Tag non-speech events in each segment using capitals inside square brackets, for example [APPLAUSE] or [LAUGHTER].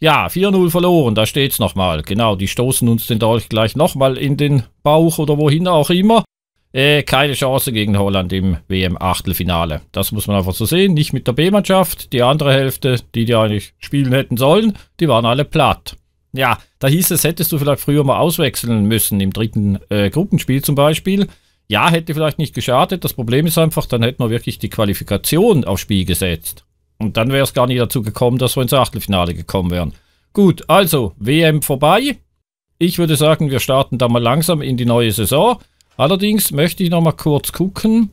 Ja, 4-0 verloren, da steht's nochmal. Genau, die stoßen uns den Dolch gleich nochmal in den Bauch oder wohin auch immer. Äh, keine Chance gegen Holland im WM-Achtelfinale. Das muss man einfach so sehen. Nicht mit der B-Mannschaft. Die andere Hälfte, die die eigentlich spielen hätten sollen, die waren alle platt. Ja, da hieß es, hättest du vielleicht früher mal auswechseln müssen, im dritten äh, Gruppenspiel zum Beispiel. Ja, hätte vielleicht nicht geschadet. Das Problem ist einfach, dann hätten wir wirklich die Qualifikation aufs Spiel gesetzt. Und dann wäre es gar nicht dazu gekommen, dass wir ins Achtelfinale gekommen wären. Gut, also WM vorbei. Ich würde sagen, wir starten da mal langsam in die neue Saison. Allerdings möchte ich noch mal kurz gucken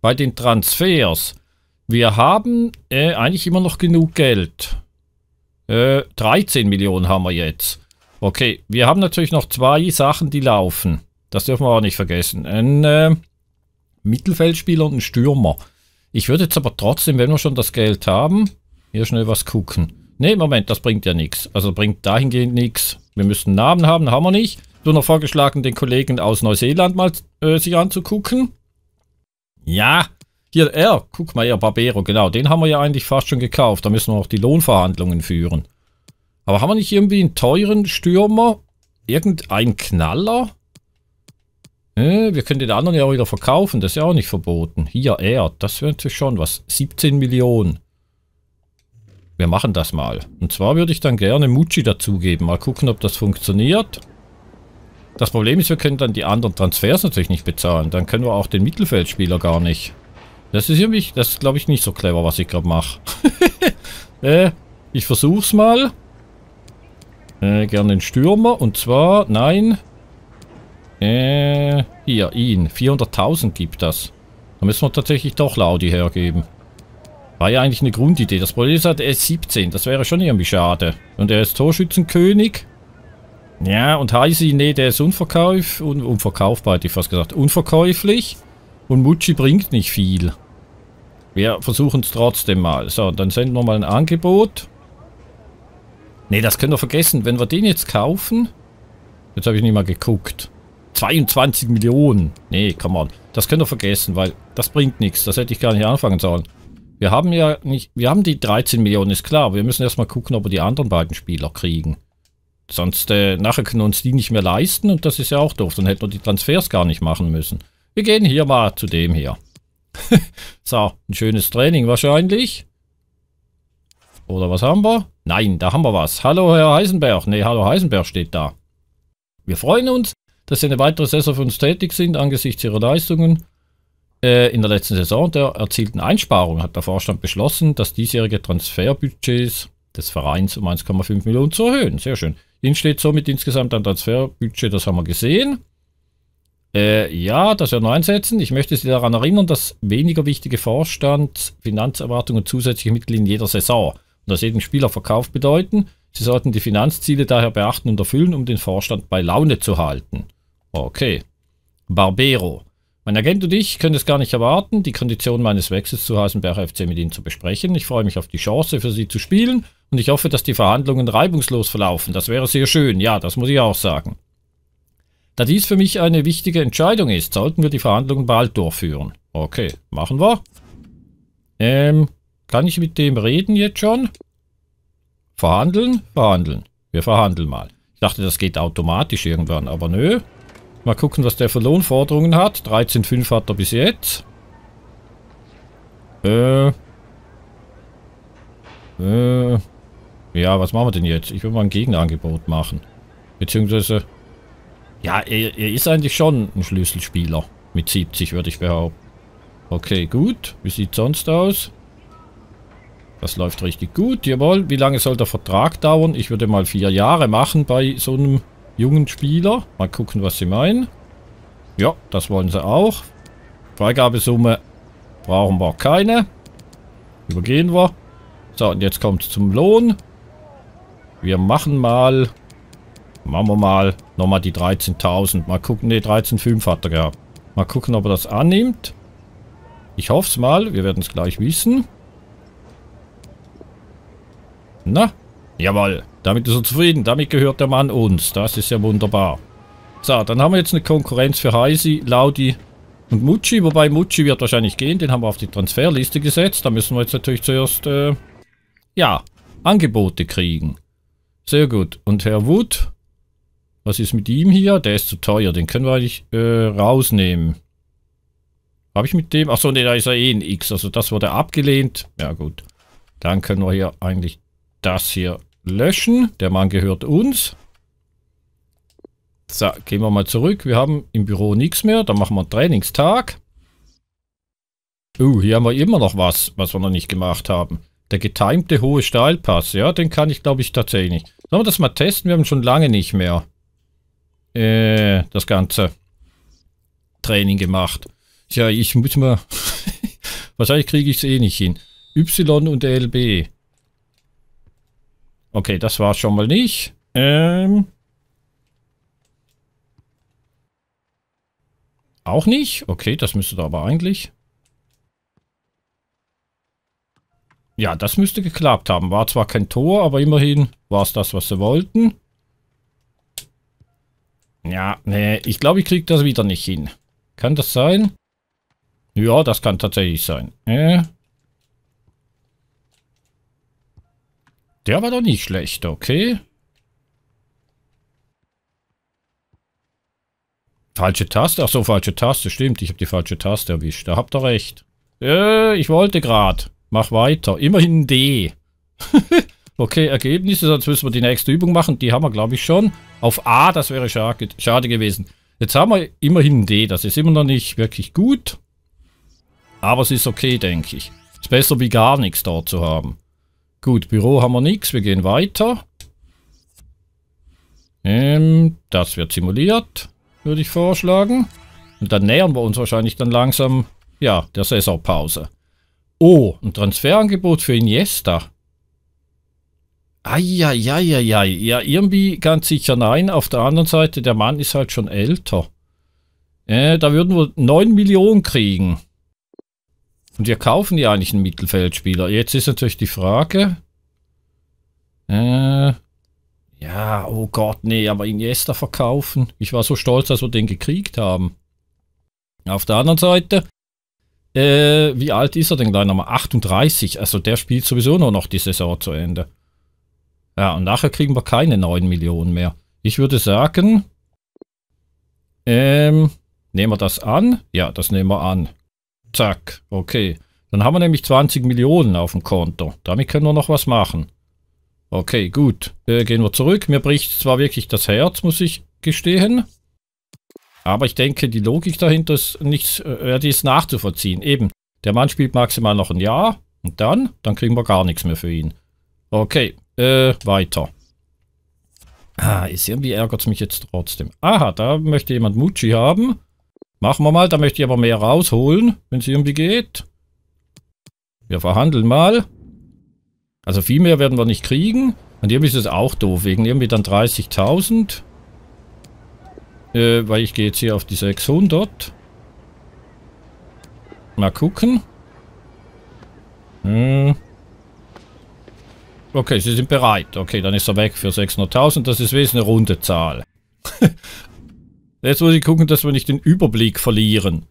bei den Transfers. Wir haben äh, eigentlich immer noch genug Geld. Äh, 13 Millionen haben wir jetzt. Okay, wir haben natürlich noch zwei Sachen, die laufen. Das dürfen wir auch nicht vergessen. Ein äh, Mittelfeldspieler und ein Stürmer. Ich würde jetzt aber trotzdem, wenn wir schon das Geld haben, hier schnell was gucken. Ne, Moment, das bringt ja nichts. Also bringt dahingehend nichts. Wir müssten Namen haben, haben wir nicht. Du noch vorgeschlagen, den Kollegen aus Neuseeland mal äh, sich anzugucken. Ja, hier er, guck mal, er, Barbero, genau, den haben wir ja eigentlich fast schon gekauft. Da müssen wir noch die Lohnverhandlungen führen. Aber haben wir nicht irgendwie einen teuren Stürmer? Irgendein Knaller? Äh, wir können den anderen ja auch wieder verkaufen, das ist ja auch nicht verboten. Hier, er, das wäre natürlich schon was. 17 Millionen. Wir machen das mal. Und zwar würde ich dann gerne Mucci dazugeben. Mal gucken, ob das funktioniert. Das Problem ist, wir können dann die anderen Transfers natürlich nicht bezahlen. Dann können wir auch den Mittelfeldspieler gar nicht. Das ist irgendwie, das glaube ich nicht so clever, was ich gerade mache. [LAUGHS] äh, ich es mal. Äh, gerne den Stürmer. Und zwar, nein, äh, hier, ihn. 400.000 gibt das. Da müssen wir tatsächlich doch Laudi hergeben. War ja eigentlich eine Grundidee. Das Problem ist halt, er ist 17. Das wäre schon irgendwie schade. Und er ist Torschützenkönig. Ja, und Heisi, nee, der ist unverkauf, un, unverkaufbar, hätte ich fast gesagt. Unverkäuflich. Und Mucci bringt nicht viel. Wir versuchen es trotzdem mal. So, dann senden wir mal ein Angebot. Ne, das können wir vergessen. Wenn wir den jetzt kaufen... Jetzt habe ich nicht mal geguckt. 22 Millionen. Nee, come on. Das könnt ihr vergessen, weil das bringt nichts. Das hätte ich gar nicht anfangen sollen. Wir haben ja nicht... Wir haben die 13 Millionen, ist klar. Aber wir müssen erstmal gucken, ob wir die anderen beiden Spieler kriegen. Sonst, äh, nachher können wir uns die nicht mehr leisten. Und das ist ja auch doof. Dann hätten wir die Transfers gar nicht machen müssen. Wir gehen hier mal zu dem hier. [LAUGHS] so, ein schönes Training wahrscheinlich. Oder was haben wir? Nein, da haben wir was. Hallo, Herr Heisenberg. Nee, hallo Heisenberg steht da. Wir freuen uns, dass sie eine weitere Saison für uns tätig sind angesichts ihrer Leistungen äh, in der letzten Saison der erzielten Einsparung hat der Vorstand beschlossen, das diesjährige Transferbudget des Vereins um 1,5 Millionen zu erhöhen. Sehr schön. Ihnen steht somit insgesamt ein Transferbudget, das haben wir gesehen. Äh, ja, das werden wir einsetzen. Ich möchte Sie daran erinnern, dass weniger wichtige Vorstandsfinanzerwartungen Finanzerwartungen zusätzliche Mittel in jeder Saison und aus jedem Spieler verkauft bedeuten. Sie sollten die Finanzziele daher beachten und erfüllen, um den Vorstand bei Laune zu halten. Okay. Barbero. Mein Agent und ich können es gar nicht erwarten, die Kondition meines Wechsels zu Heisenberg FC mit Ihnen zu besprechen. Ich freue mich auf die Chance, für Sie zu spielen und ich hoffe, dass die Verhandlungen reibungslos verlaufen. Das wäre sehr schön. Ja, das muss ich auch sagen. Da dies für mich eine wichtige Entscheidung ist, sollten wir die Verhandlungen bald durchführen. Okay, machen wir. Ähm, kann ich mit dem reden jetzt schon? Verhandeln? Verhandeln. Wir verhandeln mal. Ich dachte, das geht automatisch irgendwann, aber nö. Mal gucken, was der für Lohnforderungen hat. 13,5 hat er bis jetzt. Äh. Äh. Ja, was machen wir denn jetzt? Ich will mal ein Gegenangebot machen. Beziehungsweise... Ja, er, er ist eigentlich schon ein Schlüsselspieler. Mit 70 würde ich behaupten. Okay, gut. Wie sieht sonst aus? Das läuft richtig gut. Jawohl. Wie lange soll der Vertrag dauern? Ich würde mal vier Jahre machen bei so einem jungen Spieler. Mal gucken, was sie meinen. Ja, das wollen sie auch. Freigabesumme brauchen wir keine. Übergehen wir. So, und jetzt kommt es zum Lohn. Wir machen mal, machen wir mal nochmal die 13.000. Mal gucken, nee, 13.5 hat er gehabt. Mal gucken, ob er das annimmt. Ich hoffe es mal, wir werden es gleich wissen. Na, Jawohl. Damit ist er zufrieden. Damit gehört der Mann uns. Das ist ja wunderbar. So, dann haben wir jetzt eine Konkurrenz für Heisi, Laudi und Mucci. Wobei Mucci wird wahrscheinlich gehen. Den haben wir auf die Transferliste gesetzt. Da müssen wir jetzt natürlich zuerst, äh, ja, Angebote kriegen. Sehr gut. Und Herr Wood, was ist mit ihm hier? Der ist zu teuer. Den können wir eigentlich äh, rausnehmen. Habe ich mit dem? Achso, nee, da ist er eh ein X. Also das wurde abgelehnt. Ja gut. Dann können wir hier eigentlich das hier löschen. Der Mann gehört uns. So, gehen wir mal zurück. Wir haben im Büro nichts mehr. Dann machen wir einen Trainingstag. Uh, hier haben wir immer noch was, was wir noch nicht gemacht haben. Der getimte hohe Steilpass. Ja, den kann ich, glaube ich, tatsächlich. Sollen wir das mal testen? Wir haben schon lange nicht mehr äh, das ganze Training gemacht. Tja, ich muss mal... [LAUGHS] wahrscheinlich kriege ich es eh nicht hin. Y und LB. Okay, das war schon mal nicht. Ähm. Auch nicht? Okay, das müsste da aber eigentlich... Ja, das müsste geklappt haben. War zwar kein Tor, aber immerhin war es das, was sie wollten. Ja, nee, ich glaube, ich kriege das wieder nicht hin. Kann das sein? Ja, das kann tatsächlich sein. Äh, Der war doch nicht schlecht, okay? Falsche Taste? Ach so, falsche Taste. Stimmt, ich habe die falsche Taste erwischt. Da habt ihr recht. Äh, ich wollte gerade. Mach weiter. Immerhin D. [LAUGHS] okay, Ergebnisse. Sonst müssen wir die nächste Übung machen. Die haben wir, glaube ich, schon. Auf A, das wäre schade, schade gewesen. Jetzt haben wir immerhin D. Das ist immer noch nicht wirklich gut. Aber es ist okay, denke ich. Ist besser, wie gar nichts dort zu haben. Gut, Büro haben wir nichts. Wir gehen weiter. Ähm, das wird simuliert, würde ich vorschlagen. Und dann nähern wir uns wahrscheinlich dann langsam, ja, der Saisonpause. Oh, ein Transferangebot für Iniesta. Eieieiei. Ja, irgendwie ganz sicher nein. Auf der anderen Seite, der Mann ist halt schon älter. Äh, da würden wir 9 Millionen kriegen. Und wir kaufen ja eigentlich einen Mittelfeldspieler. Jetzt ist natürlich die Frage. Äh, ja, oh Gott, nee, aber Iniesta verkaufen. Ich war so stolz, dass wir den gekriegt haben. Auf der anderen Seite, äh, wie alt ist er denn gleich nochmal? 38. Also der spielt sowieso nur noch die Saison zu Ende. Ja, und nachher kriegen wir keine 9 Millionen mehr. Ich würde sagen, ähm, nehmen wir das an? Ja, das nehmen wir an. Zack, okay. Dann haben wir nämlich 20 Millionen auf dem Konto. Damit können wir noch was machen. Okay, gut. Äh, gehen wir zurück. Mir bricht zwar wirklich das Herz, muss ich gestehen. Aber ich denke, die Logik dahinter ist nichts, äh, die ist nachzuvollziehen. Eben, der Mann spielt maximal noch ein Jahr und dann, dann kriegen wir gar nichts mehr für ihn. Okay, äh, weiter. Ah, ist irgendwie ärgert es mich jetzt trotzdem. Aha, da möchte jemand Mucci haben. Machen wir mal, da möchte ich aber mehr rausholen, wenn es irgendwie geht. Wir verhandeln mal. Also viel mehr werden wir nicht kriegen. Und irgendwie ist es auch doof, wegen irgendwie dann 30.000. Äh, weil ich gehe jetzt hier auf die 600. Mal gucken. Hm. Okay, sie sind bereit. Okay, dann ist er weg für 600.000. Das ist wesentlich eine runde Zahl. [LAUGHS] Jetzt muss ich gucken, dass wir nicht den Überblick verlieren.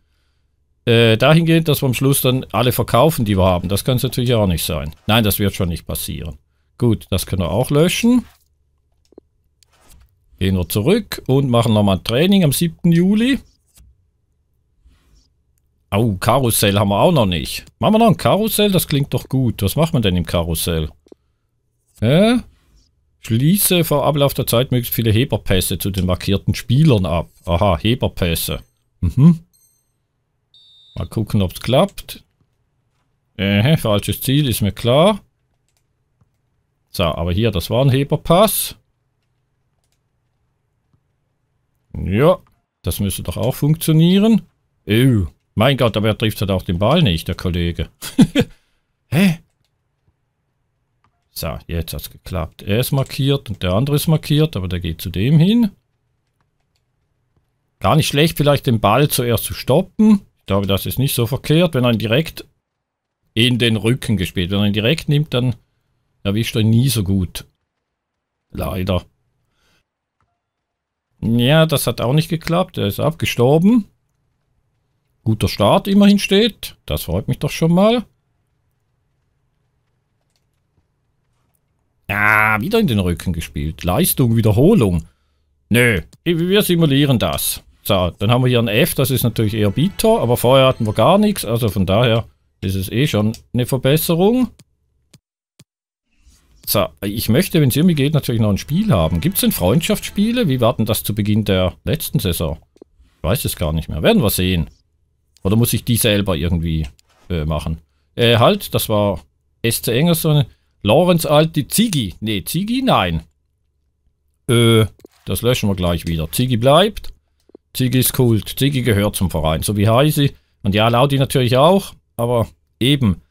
Äh, dahingehend, dass wir am Schluss dann alle verkaufen, die wir haben. Das kann es natürlich auch nicht sein. Nein, das wird schon nicht passieren. Gut, das können wir auch löschen. Gehen wir zurück und machen nochmal ein Training am 7. Juli. Oh, Karussell haben wir auch noch nicht. Machen wir noch ein Karussell? Das klingt doch gut. Was macht man denn im Karussell? Hä? Schließe vor Ablauf der Zeit möglichst viele Heberpässe zu den markierten Spielern ab. Aha, Heberpässe. Mhm. Mal gucken, ob es klappt. Äh, falsches Ziel, ist mir klar. So, aber hier, das war ein Heberpass. Ja, das müsste doch auch funktionieren. Ew. Äh, mein Gott, aber er trifft halt auch den Ball nicht, der Kollege. [LAUGHS] Hä? So, jetzt hat es geklappt. Er ist markiert und der andere ist markiert, aber der geht zu dem hin. Gar nicht schlecht, vielleicht den Ball zuerst zu stoppen. Ich glaube, das ist nicht so verkehrt, wenn er ihn direkt in den Rücken gespielt. Wenn er ihn direkt nimmt, dann erwischt er ihn nie so gut. Leider. Ja, das hat auch nicht geklappt. Er ist abgestorben. Guter Start immerhin steht. Das freut mich doch schon mal. Ja, wieder in den Rücken gespielt. Leistung, Wiederholung. Nö, wir simulieren das. So, dann haben wir hier ein F, das ist natürlich eher bitter, aber vorher hatten wir gar nichts, also von daher ist es eh schon eine Verbesserung. So, ich möchte, wenn es irgendwie geht, natürlich noch ein Spiel haben. Gibt es denn Freundschaftsspiele? Wie war denn das zu Beginn der letzten Saison? Ich weiß es gar nicht mehr. Werden wir sehen. Oder muss ich die selber irgendwie äh, machen? Äh, halt, das war SC Engerson. Lorenz alte Ziggy. Ne, Ziggy, nein. Äh, das löschen wir gleich wieder. Ziggy bleibt. Ziggy ist Kult. Ziggy gehört zum Verein. So wie Heisi. Und ja, Laudi natürlich auch. Aber eben.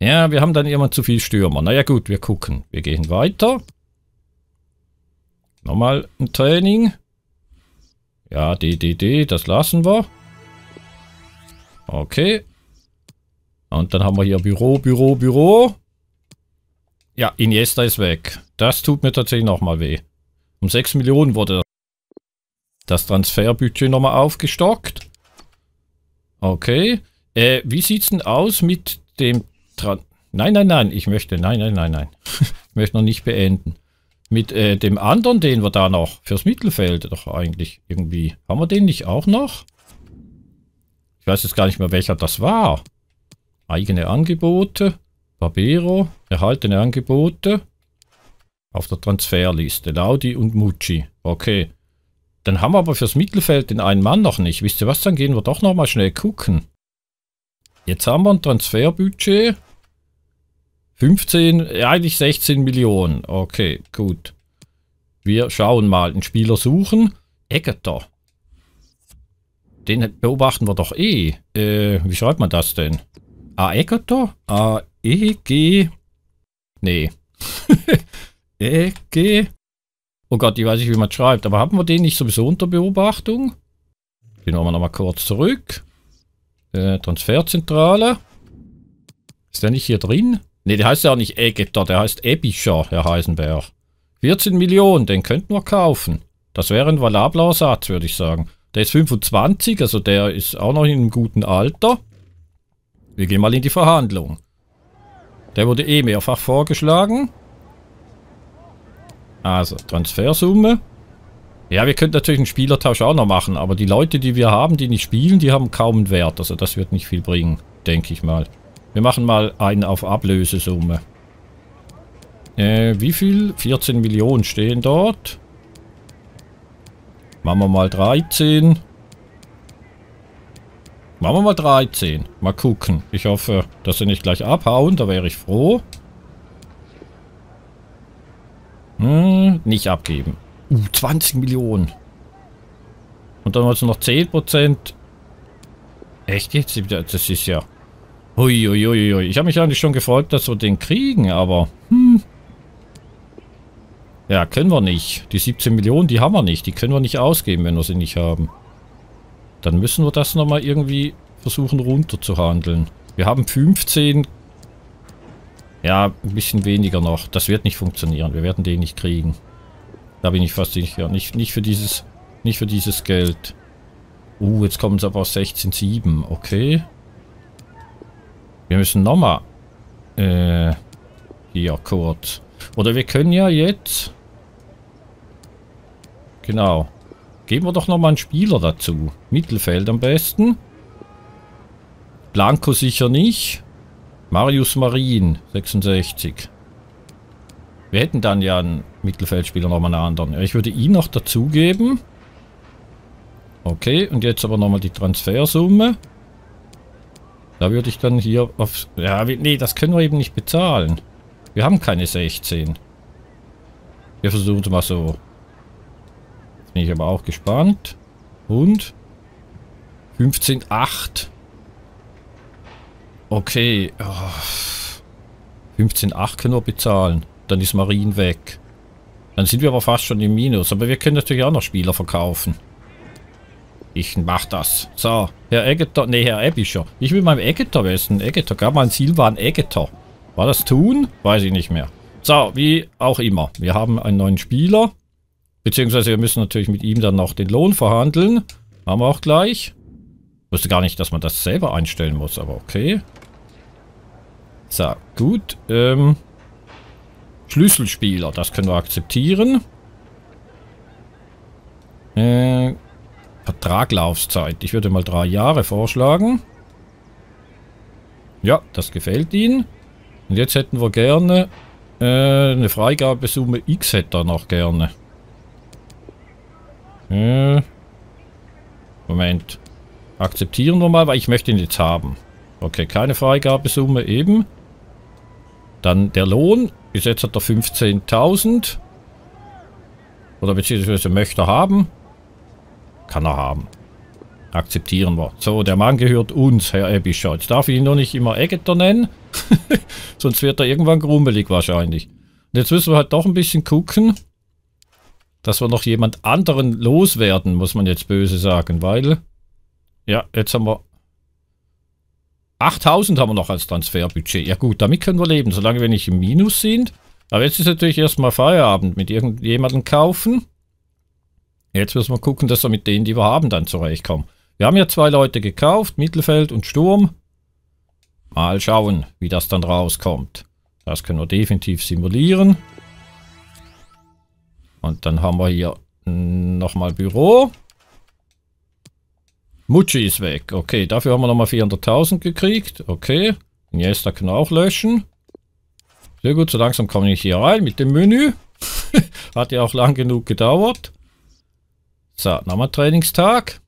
Ja, wir haben dann immer zu viel Stürmer. Naja gut, wir gucken. Wir gehen weiter. Nochmal ein Training. Ja, DDD, das lassen wir. Okay. Und dann haben wir hier Büro, Büro, Büro. Ja, Iniesta ist weg. Das tut mir tatsächlich nochmal weh. Um 6 Millionen wurde das Transferbudget nochmal aufgestockt. Okay. Äh, wie sieht's denn aus mit dem Tran Nein, nein, nein, ich möchte, nein, nein, nein, nein. [LAUGHS] ich möchte noch nicht beenden. Mit äh, dem anderen, den wir da noch fürs Mittelfeld doch eigentlich irgendwie. Haben wir den nicht auch noch? Ich weiß jetzt gar nicht mehr, welcher das war. Eigene Angebote. Barbero, erhaltene Angebote auf der Transferliste, Laudi und Mucci. Okay. Dann haben wir aber fürs Mittelfeld den einen Mann noch nicht. Wisst ihr was, dann gehen wir doch nochmal schnell gucken. Jetzt haben wir ein Transferbudget. 15, eigentlich 16 Millionen. Okay, gut. Wir schauen mal, einen Spieler suchen. Eggeter. Den beobachten wir doch eh. Äh, wie schreibt man das denn? A. Ah, Eggeter? A. Ah, EG. Nee. [LAUGHS] EG. Oh Gott, ich weiß nicht, wie man schreibt. Aber haben wir den nicht sowieso unter Beobachtung? Den holen wir nochmal kurz zurück. Äh, Transferzentrale. Ist der nicht hier drin? Ne, der heißt ja auch nicht Ägypter, der heißt Ebischer, Herr Heisenberg. 14 Millionen, den könnten wir kaufen. Das wäre ein valabler Ersatz, würde ich sagen. Der ist 25, also der ist auch noch in einem guten Alter. Wir gehen mal in die Verhandlung. Der wurde eh mehrfach vorgeschlagen. Also, Transfersumme. Ja, wir könnten natürlich einen Spielertausch auch noch machen, aber die Leute, die wir haben, die nicht spielen, die haben kaum einen Wert. Also das wird nicht viel bringen, denke ich mal. Wir machen mal einen auf Ablösesumme. Äh, wie viel? 14 Millionen stehen dort. Machen wir mal 13. Machen wir mal 13. Mal gucken. Ich hoffe, dass sie nicht gleich abhauen. Da wäre ich froh. Hm, nicht abgeben. Uh, 20 Millionen. Und dann also noch 10%. Echt jetzt? Das ist ja... Huiuiuiui. Hui, hui. Ich habe mich eigentlich schon gefreut, dass wir den kriegen, aber... Hm. Ja, können wir nicht. Die 17 Millionen, die haben wir nicht. Die können wir nicht ausgeben, wenn wir sie nicht haben. Dann müssen wir das nochmal irgendwie versuchen runter zu handeln. Wir haben 15. Ja, ein bisschen weniger noch. Das wird nicht funktionieren. Wir werden den nicht kriegen. Da bin ich fast sicher. Nicht, nicht für dieses nicht für dieses Geld. Uh, jetzt kommen sie aber auf 16,7. Okay. Wir müssen nochmal. Äh, hier kurz. Oder wir können ja jetzt. Genau. Geben wir doch nochmal einen Spieler dazu. Mittelfeld am besten. Blanco sicher nicht. Marius Marin, 66. Wir hätten dann ja einen Mittelfeldspieler nochmal einen anderen. Ja, ich würde ihn noch dazugeben. Okay, und jetzt aber nochmal die Transfersumme. Da würde ich dann hier auf... Ja, nee, das können wir eben nicht bezahlen. Wir haben keine 16. Wir versuchen es mal so bin ich aber auch gespannt. Und? 15,8. Okay. Oh. 15,8 können wir bezahlen. Dann ist Marien weg. Dann sind wir aber fast schon im Minus. Aber wir können natürlich auch noch Spieler verkaufen. Ich mach das. So, Herr Eggeter, ne, Herr Ebischer. Ich will meinem Eggeter wissen. Eggeter, gab mal ein Silvan Eggeter. War das tun? Weiß ich nicht mehr. So, wie auch immer. Wir haben einen neuen Spieler. Beziehungsweise wir müssen natürlich mit ihm dann noch den Lohn verhandeln. Haben wir auch gleich. Ich wusste gar nicht, dass man das selber einstellen muss, aber okay. So, gut. Ähm, Schlüsselspieler, das können wir akzeptieren. Äh, Vertraglaufzeit. Ich würde mal drei Jahre vorschlagen. Ja, das gefällt Ihnen. Und jetzt hätten wir gerne äh, eine Freigabesumme X hätte er noch gerne. Hm. Moment. Akzeptieren wir mal, weil ich möchte ihn jetzt haben. Okay, keine Freigabesumme eben. Dann der Lohn. Bis jetzt hat er 15.000. Oder beziehungsweise möchte er haben. Kann er haben. Akzeptieren wir. So, der Mann gehört uns, Herr Ebischer. Jetzt darf ich ihn noch nicht immer Eggeter nennen. [LAUGHS] Sonst wird er irgendwann grummelig wahrscheinlich. Und jetzt müssen wir halt doch ein bisschen gucken dass wir noch jemand anderen loswerden, muss man jetzt böse sagen, weil... Ja, jetzt haben wir... 8000 haben wir noch als Transferbudget. Ja gut, damit können wir leben, solange wir nicht im Minus sind. Aber jetzt ist natürlich erstmal Feierabend mit irgendjemandem kaufen. Jetzt müssen wir gucken, dass wir mit denen, die wir haben, dann zurechtkommen. Wir haben ja zwei Leute gekauft, Mittelfeld und Sturm. Mal schauen, wie das dann rauskommt. Das können wir definitiv simulieren. Und dann haben wir hier nochmal Büro. Mucci ist weg. Okay, dafür haben wir nochmal 400.000 gekriegt. Okay. Iniesta können wir auch löschen. Sehr gut, so langsam komme ich hier rein mit dem Menü. [LAUGHS] Hat ja auch lang genug gedauert. So, nochmal Trainingstag.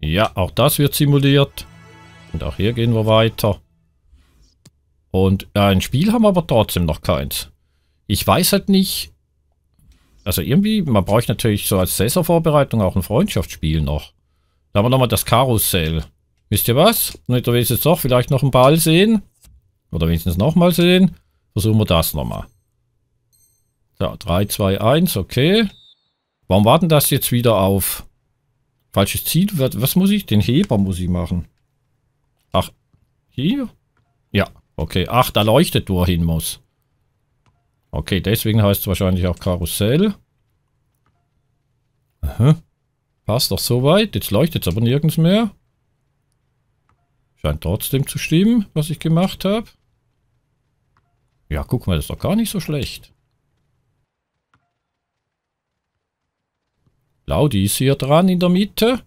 Ja, auch das wird simuliert. Und auch hier gehen wir weiter. Und äh, ein Spiel haben wir aber trotzdem noch keins. Ich weiß halt nicht, also irgendwie, man braucht natürlich so als Saison-Vorbereitung auch ein Freundschaftsspiel noch. Da haben wir nochmal das Karussell. Wisst ihr was? Nicht, da will ich jetzt doch vielleicht noch einen Ball sehen. Oder wenigstens nochmal sehen. Versuchen wir das nochmal. So, 3, 2, 1, okay. Warum warten das jetzt wieder auf? Falsches Ziel? Was muss ich? Den Heber muss ich machen. Ach, hier? Ja, okay. Ach, da leuchtet, wo er hin muss. Okay, deswegen heißt es wahrscheinlich auch Karussell. Aha. Passt doch soweit. Jetzt leuchtet es aber nirgends mehr. Scheint trotzdem zu stimmen, was ich gemacht habe. Ja, guck mal, das ist doch gar nicht so schlecht. Laudi ist hier dran in der Mitte.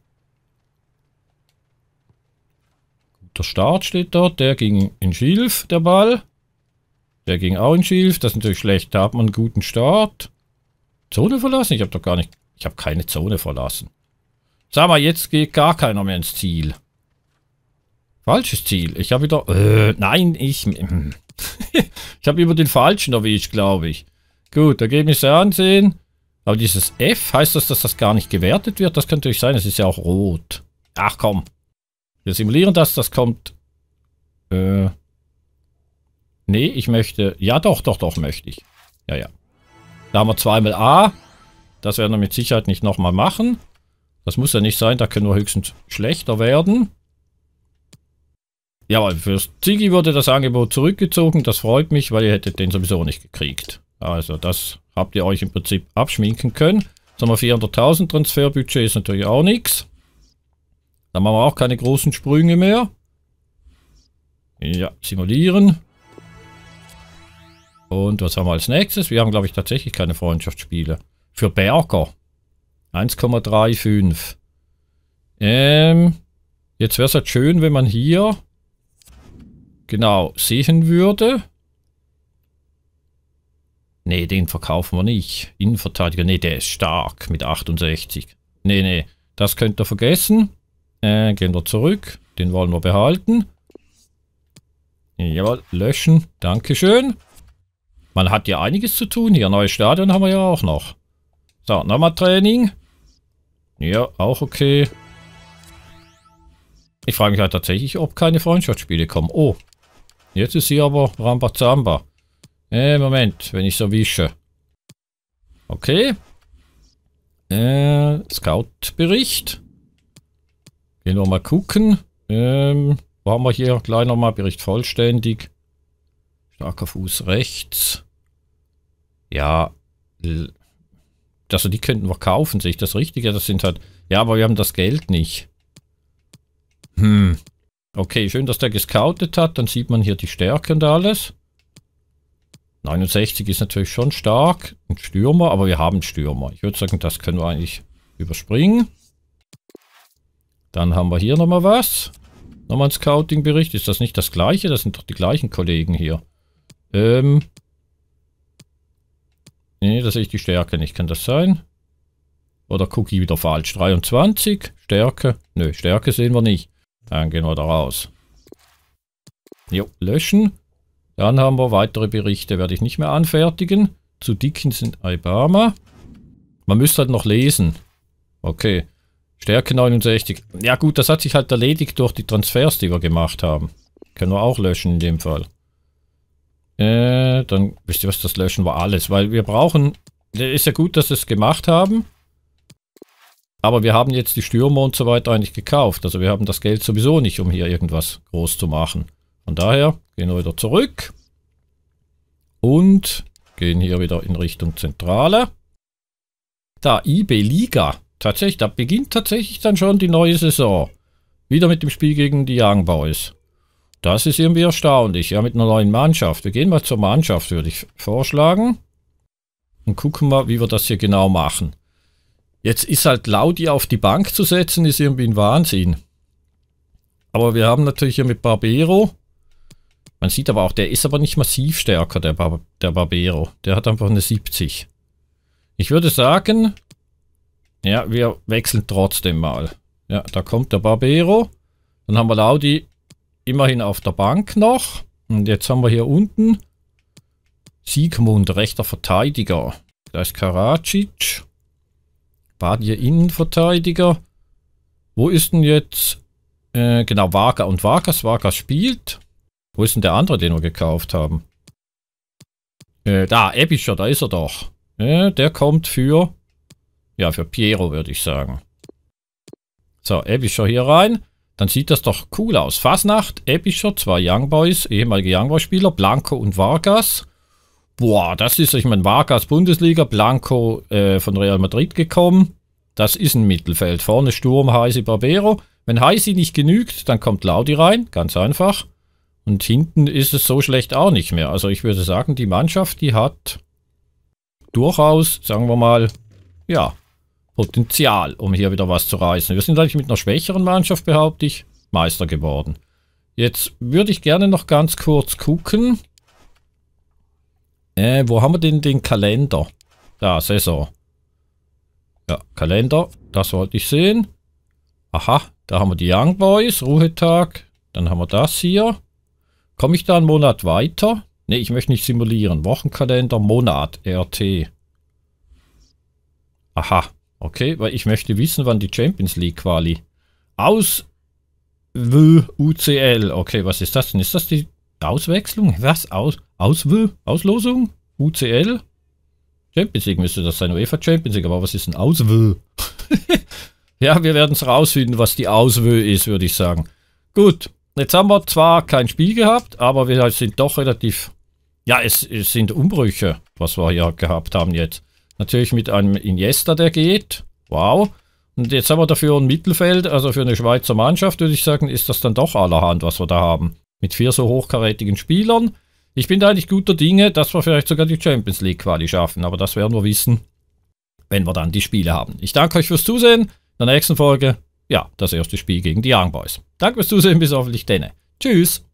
Der Start steht dort. Der ging in Schilf, der Ball. Der ging auch in Schilf. Das ist natürlich schlecht. Da hat man einen guten Start. Zone verlassen? Ich habe doch gar nicht ich habe keine Zone verlassen. Sag mal, jetzt geht gar keiner mehr ins Ziel. Falsches Ziel. Ich habe wieder... Äh, nein, ich... [LAUGHS] ich habe über den falschen erwischt, glaube ich. Gut, Ergebnisse ansehen. Aber dieses F, heißt das, dass das gar nicht gewertet wird? Das könnte natürlich sein. Es ist ja auch rot. Ach komm. Wir simulieren das. Das kommt... Äh... Nee, ich möchte... Ja, doch, doch, doch, möchte ich. Ja, ja. Da haben wir zweimal A. Das werden wir mit Sicherheit nicht nochmal machen. Das muss ja nicht sein, da können wir höchstens schlechter werden. Ja, für Ziggy wurde das Angebot zurückgezogen. Das freut mich, weil ihr hättet den sowieso nicht gekriegt. Also das habt ihr euch im Prinzip abschminken können. Jetzt wir 400.000 Transferbudget, ist natürlich auch nichts. Dann machen wir auch keine großen Sprünge mehr. Ja, simulieren. Und was haben wir als nächstes? Wir haben, glaube ich, tatsächlich keine Freundschaftsspiele. Für Berger 1,35. Ähm, jetzt wäre es halt schön, wenn man hier genau sehen würde. Ne, den verkaufen wir nicht. Innenverteidiger, ne, der ist stark mit 68. Ne, ne, das könnt ihr vergessen. Äh, gehen wir zurück. Den wollen wir behalten. Jawohl, löschen. Dankeschön. Man hat ja einiges zu tun hier. Neues Stadion haben wir ja auch noch. So, nochmal Training. Ja, auch okay. Ich frage mich halt tatsächlich, ob keine Freundschaftsspiele kommen. Oh, jetzt ist sie aber Rambazamba. Äh, Moment, wenn ich so wische. Okay. Äh, Scout-Bericht. Gehen wir mal gucken. Ähm, wo haben wir hier? Gleich nochmal Bericht vollständig. Starker Fuß rechts. Ja, also die könnten wir kaufen, sehe ich das Richtige? Das sind halt... Ja, aber wir haben das Geld nicht. Hm. Okay, schön, dass der gescoutet hat. Dann sieht man hier die Stärke und alles. 69 ist natürlich schon stark. Ein Stürmer, aber wir haben Stürmer. Ich würde sagen, das können wir eigentlich überspringen. Dann haben wir hier nochmal was. Nochmal ein Scouting-Bericht. Ist das nicht das gleiche? Das sind doch die gleichen Kollegen hier. Ähm, Nee, das ist die Stärke nicht. Kann das sein? Oder Cookie wieder falsch? 23? Stärke? Nö, Stärke sehen wir nicht. Dann gehen wir da raus. Jo, löschen. Dann haben wir weitere Berichte, werde ich nicht mehr anfertigen. Zu Dickens in Alabama. Man müsste halt noch lesen. Okay. Stärke 69. Ja gut, das hat sich halt erledigt durch die Transfers, die wir gemacht haben. Können wir auch löschen in dem Fall. Äh, dann wisst ihr was, das löschen wir alles, weil wir brauchen, äh, ist ja gut, dass sie es gemacht haben, aber wir haben jetzt die Stürmer und so weiter eigentlich gekauft, also wir haben das Geld sowieso nicht, um hier irgendwas groß zu machen. Von daher gehen wir wieder zurück und gehen hier wieder in Richtung Zentrale. Da, IB Liga, tatsächlich, da beginnt tatsächlich dann schon die neue Saison. Wieder mit dem Spiel gegen die Young Boys. Das ist irgendwie erstaunlich, ja, mit einer neuen Mannschaft. Wir gehen mal zur Mannschaft, würde ich vorschlagen. Und gucken mal, wie wir das hier genau machen. Jetzt ist halt Laudi auf die Bank zu setzen, ist irgendwie ein Wahnsinn. Aber wir haben natürlich hier mit Barbero. Man sieht aber auch, der ist aber nicht massiv stärker, der, Bar der Barbero. Der hat einfach eine 70. Ich würde sagen, ja, wir wechseln trotzdem mal. Ja, da kommt der Barbero. Dann haben wir Laudi immerhin auf der Bank noch. Und jetzt haben wir hier unten Siegmund, rechter Verteidiger. Da ist Karacic. Badje Innenverteidiger. Wo ist denn jetzt... Äh, genau, Vaga und Vargas. Vargas spielt. Wo ist denn der andere, den wir gekauft haben? Äh, da, Ebischer, da ist er doch. Äh, der kommt für... Ja, für Piero würde ich sagen. So, Ebischer hier rein. Dann sieht das doch cool aus. Fasnacht, Epischer, zwei Young Boys, ehemalige Young Boys Spieler, Blanco und Vargas. Boah, das ist, ich meine, Vargas Bundesliga, Blanco äh, von Real Madrid gekommen. Das ist ein Mittelfeld. Vorne Sturm, Heisi, Barbero. Wenn Heisi nicht genügt, dann kommt Laudi rein, ganz einfach. Und hinten ist es so schlecht auch nicht mehr. Also ich würde sagen, die Mannschaft, die hat durchaus, sagen wir mal, ja, Potenzial, um hier wieder was zu reißen. Wir sind eigentlich mit einer schwächeren Mannschaft, behaupte ich, Meister geworden. Jetzt würde ich gerne noch ganz kurz gucken. Äh, wo haben wir denn den Kalender? Da, Saison. Ja, Kalender, das wollte ich sehen. Aha, da haben wir die Young Boys, Ruhetag. Dann haben wir das hier. Komme ich da einen Monat weiter? Ne, ich möchte nicht simulieren. Wochenkalender, Monat, RT. Aha, Okay, weil ich möchte wissen, wann die Champions League Quali aus W UCL. Okay, was ist das denn? Ist das die Auswechslung? Was? Aus, aus w? Auslosung? UCL? Champions League müsste das sein. UEFA Champions League. Aber was ist ein Auswö? [LAUGHS] ja, wir werden es rausfinden, was die Auswö ist, würde ich sagen. Gut. Jetzt haben wir zwar kein Spiel gehabt, aber wir sind doch relativ... Ja, es, es sind Umbrüche, was wir hier gehabt haben jetzt. Natürlich mit einem Iniesta, der geht. Wow. Und jetzt haben wir dafür ein Mittelfeld, also für eine Schweizer Mannschaft, würde ich sagen, ist das dann doch allerhand, was wir da haben. Mit vier so hochkarätigen Spielern. Ich bin da eigentlich guter Dinge, dass wir vielleicht sogar die Champions League Quali schaffen, aber das werden wir wissen, wenn wir dann die Spiele haben. Ich danke euch fürs Zusehen. In der nächsten Folge, ja, das erste Spiel gegen die Young Boys. Danke fürs Zusehen, bis hoffentlich denne. Tschüss!